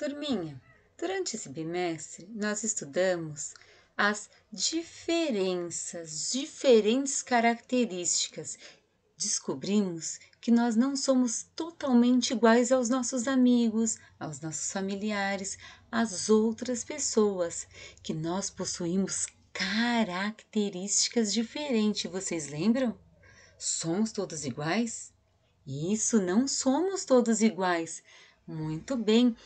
Turminha, durante esse bimestre nós estudamos as diferenças, diferentes características. Descobrimos que nós não somos totalmente iguais aos nossos amigos, aos nossos familiares, às outras pessoas, que nós possuímos características diferentes. Vocês lembram? Somos todos iguais? Isso, não somos todos iguais. Muito bem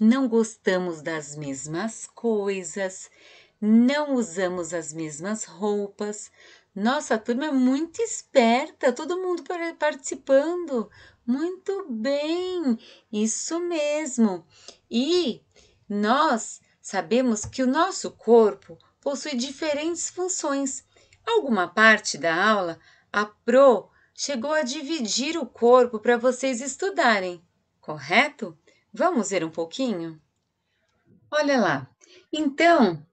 não gostamos das mesmas coisas, não usamos as mesmas roupas. Nossa, a turma é muito esperta, todo mundo participando. Muito bem, isso mesmo. E nós sabemos que o nosso corpo possui diferentes funções. Alguma parte da aula, a Pro chegou a dividir o corpo para vocês estudarem, correto? Vamos ver um pouquinho? Olha lá. Então,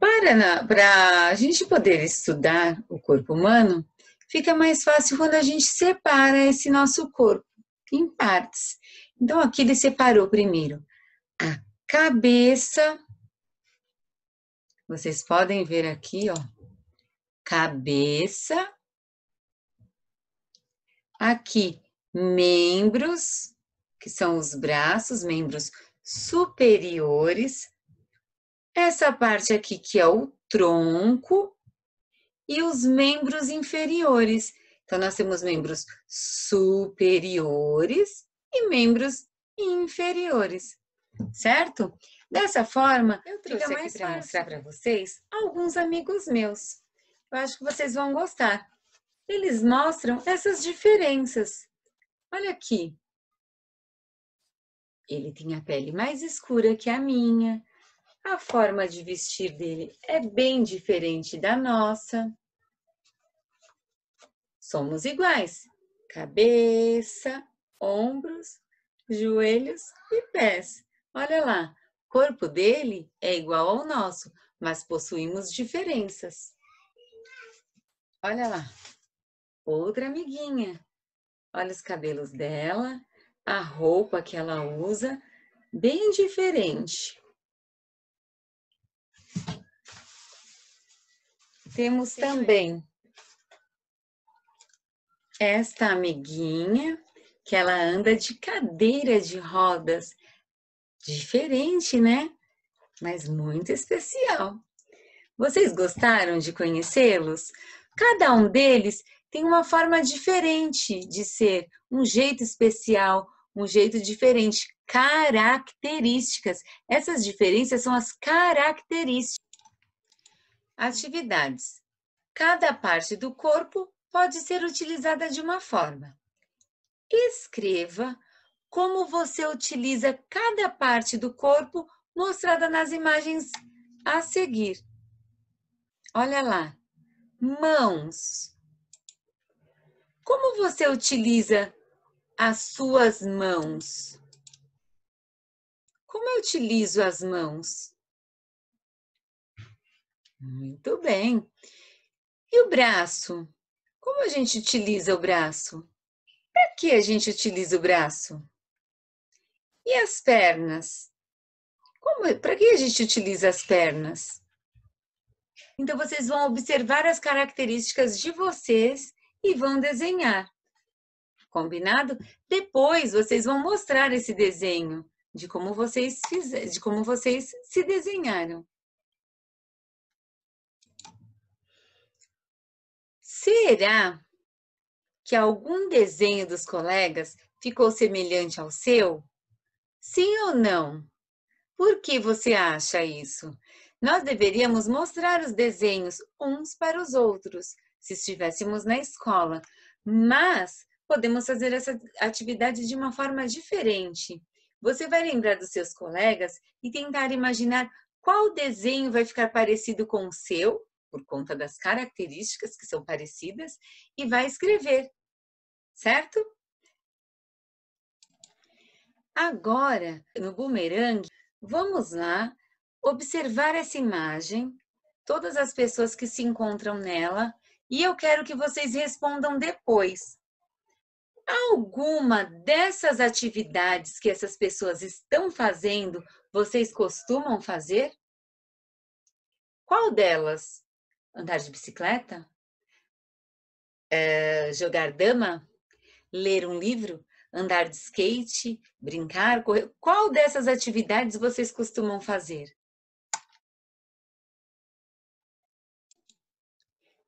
para, a gente poder estudar o corpo humano, fica mais fácil quando a gente separa esse nosso corpo em partes. Então, aqui ele separou primeiro a cabeça. Vocês podem ver aqui, ó. Cabeça. Aqui, membros que são os braços, membros superiores, essa parte aqui que é o tronco e os membros inferiores. Então, nós temos membros superiores e membros inferiores, certo? Dessa forma, eu trouxe mais aqui para mostrar para vocês alguns amigos meus. Eu acho que vocês vão gostar. Eles mostram essas diferenças. Olha aqui, ele tem a pele mais escura que a minha, a forma de vestir dele é bem diferente da nossa. Somos iguais: cabeça, ombros, joelhos e pés. Olha lá, o corpo dele é igual ao nosso, mas possuímos diferenças. Olha lá, outra amiguinha. Olha os cabelos dela, a roupa que ela usa bem diferente. Temos também esta amiguinha que ela anda de cadeira de rodas. Diferente, né? Mas muito especial. Vocês gostaram de conhecê-los? Cada um deles tem uma forma diferente de ser, um jeito especial, um jeito diferente. Características. Essas diferenças são as características. Atividades. Cada parte do corpo pode ser utilizada de uma forma. Escreva como você utiliza cada parte do corpo mostrada nas imagens a seguir. Olha lá. Mãos. Como você utiliza as suas mãos? Como eu utilizo as mãos? Muito bem. E o braço? Como a gente utiliza o braço? Para que a gente utiliza o braço? E as pernas? para que a gente utiliza as pernas? Então vocês vão observar as características de vocês e vão desenhar. Combinado? Depois vocês vão mostrar esse desenho de como vocês fizeram, de como vocês se desenharam. Será que algum desenho dos colegas ficou semelhante ao seu? Sim ou não? Por que você acha isso? Nós deveríamos mostrar os desenhos uns para os outros, se estivéssemos na escola, mas podemos fazer essa atividade de uma forma diferente. Você vai lembrar dos seus colegas e tentar imaginar qual desenho vai ficar parecido com o seu, por conta das características que são parecidas, e vai escrever, certo? Agora, no bumerangue, vamos lá observar essa imagem, todas as pessoas que se encontram nela, e eu quero que vocês respondam depois. Alguma dessas atividades que essas pessoas estão fazendo, vocês costumam fazer? Qual delas? Andar de bicicleta? É, jogar dama? Ler um livro? Andar de skate? Brincar? Correr? Qual dessas atividades vocês costumam fazer?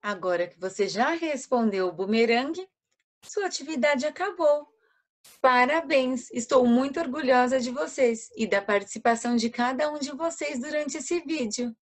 Agora que você já respondeu o bumerangue, sua atividade acabou. Parabéns! Estou muito orgulhosa de vocês e da participação de cada um de vocês durante esse vídeo.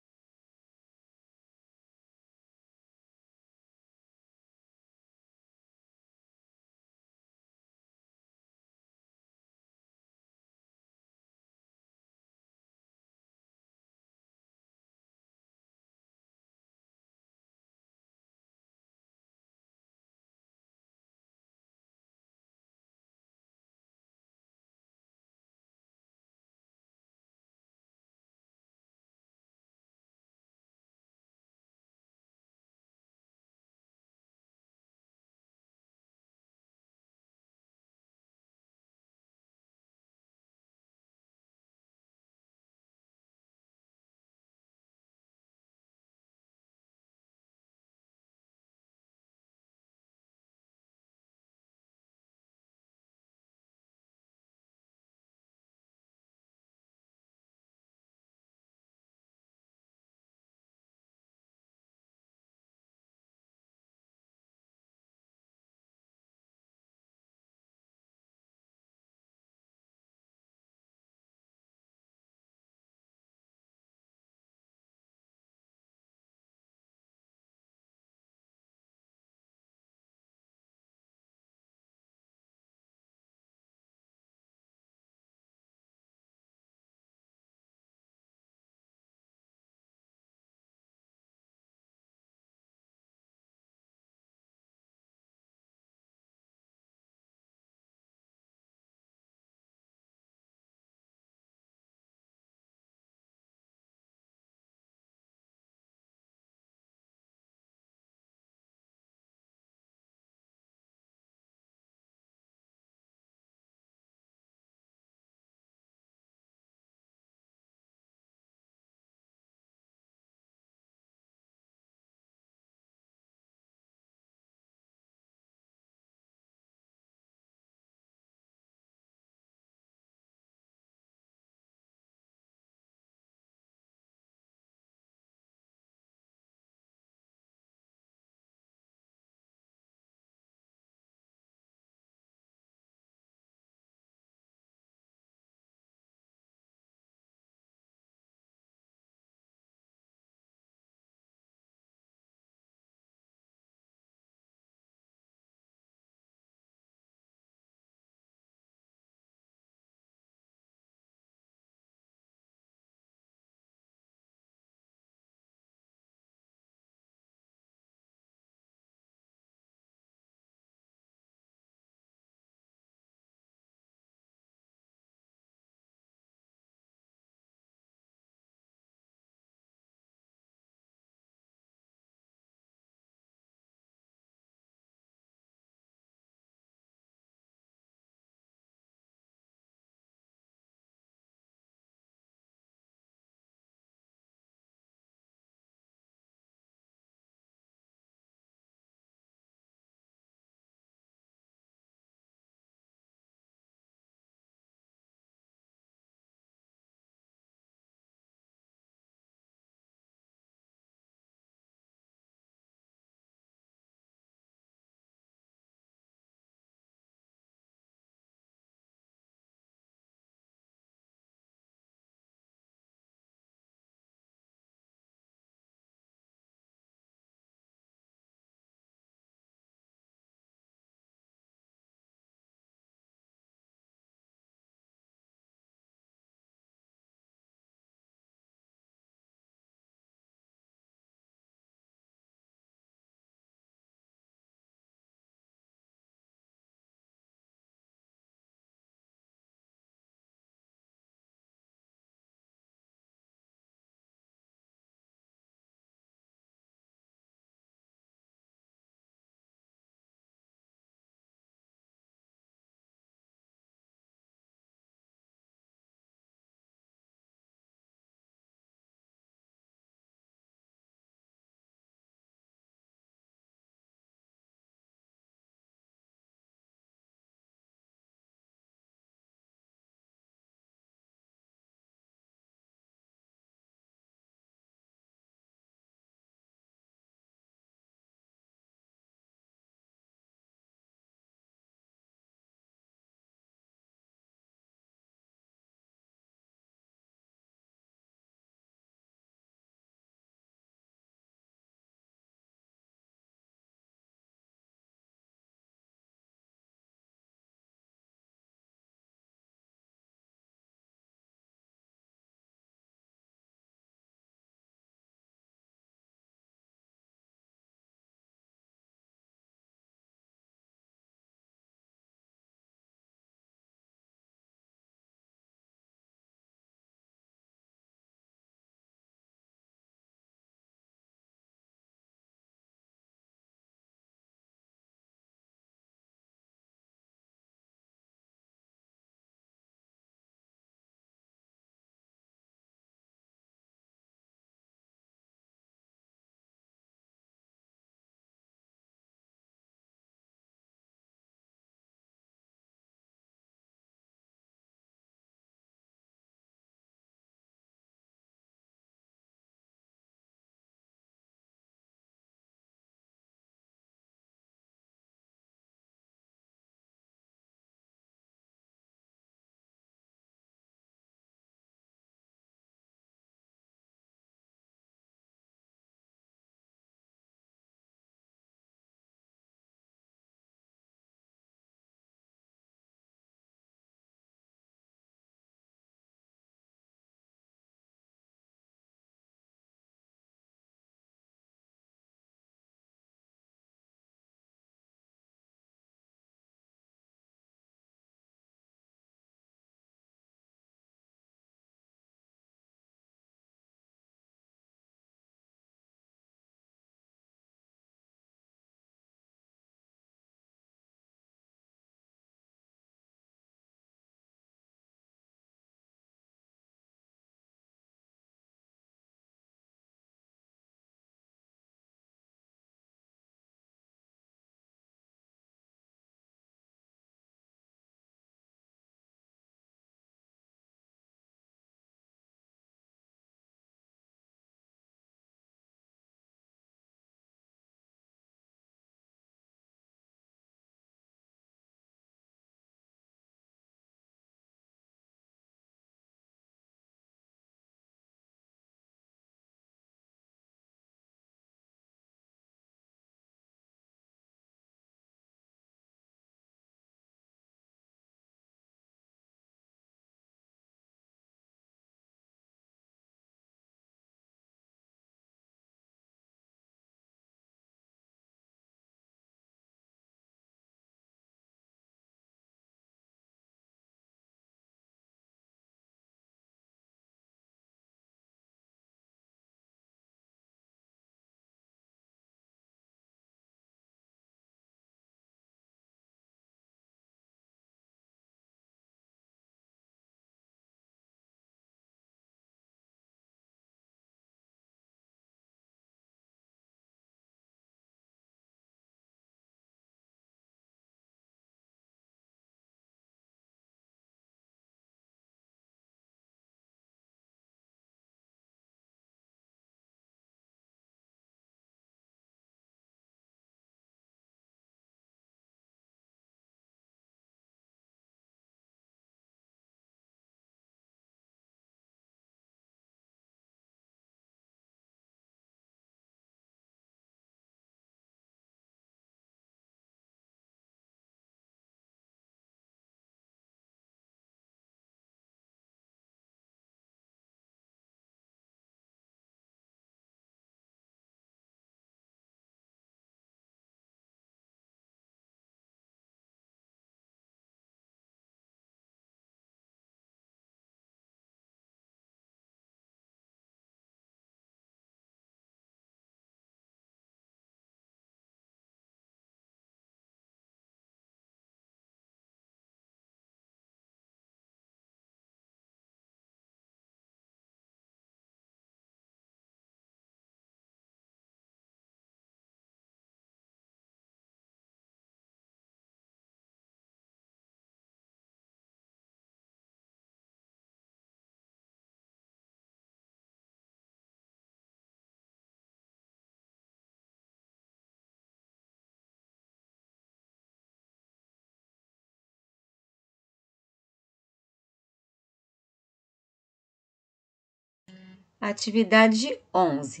Atividade 11.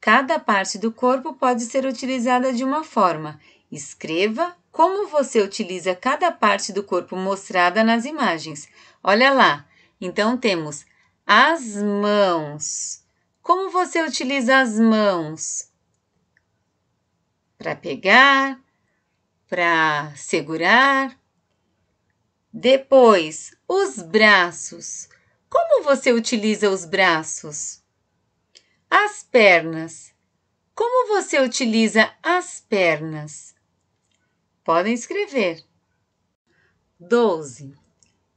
Cada parte do corpo pode ser utilizada de uma forma. Escreva como você utiliza cada parte do corpo mostrada nas imagens. Olha lá. Então temos as mãos. Como você utiliza as mãos? Para pegar, para segurar. Depois, os braços. Como você utiliza os braços? As pernas. Como você utiliza as pernas? Podem escrever. 12.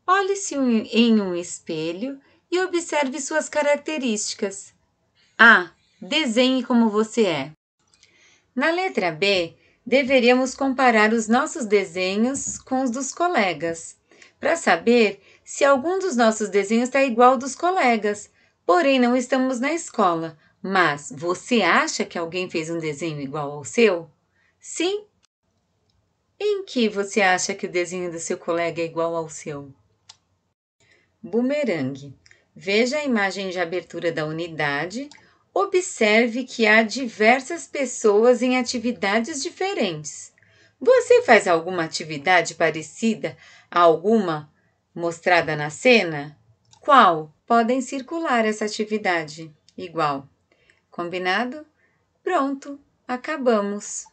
Olhe-se em um espelho e observe suas características. A. Desenhe como você é. Na letra B, deveríamos comparar os nossos desenhos com os dos colegas, para saber se algum dos nossos desenhos está igual ao dos colegas Porém, não estamos na escola. Mas você acha que alguém fez um desenho igual ao seu? Sim. Em que você acha que o desenho do seu colega é igual ao seu? Bumerangue. Veja a imagem de abertura da unidade. Observe que há diversas pessoas em atividades diferentes. Você faz alguma atividade parecida a alguma mostrada na cena? Qual? podem circular essa atividade igual. Combinado? Pronto, acabamos!